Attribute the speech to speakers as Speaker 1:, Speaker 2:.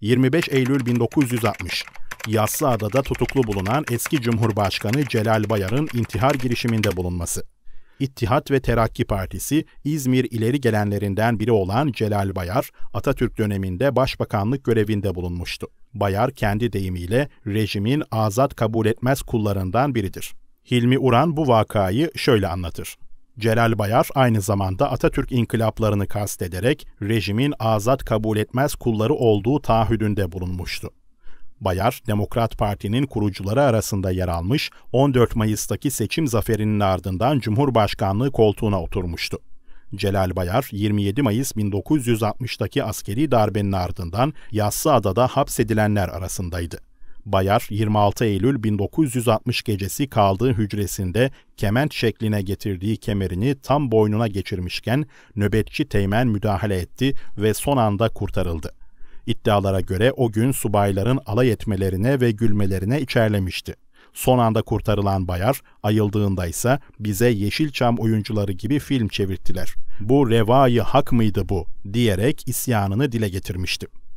Speaker 1: 25 Eylül 1960 Yassıada'da tutuklu bulunan eski Cumhurbaşkanı Celal Bayar'ın intihar girişiminde bulunması. İttihat ve Terakki Partisi İzmir ileri gelenlerinden biri olan Celal Bayar, Atatürk döneminde başbakanlık görevinde bulunmuştu. Bayar kendi deyimiyle rejimin azat kabul etmez kullarından biridir. Hilmi Uran bu vakayı şöyle anlatır. Celal Bayar aynı zamanda Atatürk inkılaplarını kastederek rejimin azat kabul etmez kulları olduğu taahhüdünde bulunmuştu. Bayar, Demokrat Parti'nin kurucuları arasında yer almış, 14 Mayıs'taki seçim zaferinin ardından Cumhurbaşkanlığı koltuğuna oturmuştu. Celal Bayar, 27 Mayıs 1960'taki askeri darbenin ardından Yassıada'da hapsedilenler arasındaydı. Bayar 26 Eylül 1960 gecesi kaldığı hücresinde kement şekline getirdiği kemerini tam boynuna geçirmişken nöbetçi Teğmen müdahale etti ve son anda kurtarıldı. İddialara göre o gün subayların alay etmelerine ve gülmelerine içerlemişti. Son anda kurtarılan Bayar, ayıldığında ise bize Yeşilçam oyuncuları gibi film çevirttiler. Bu revayı hak mıydı bu diyerek isyanını dile getirmişti.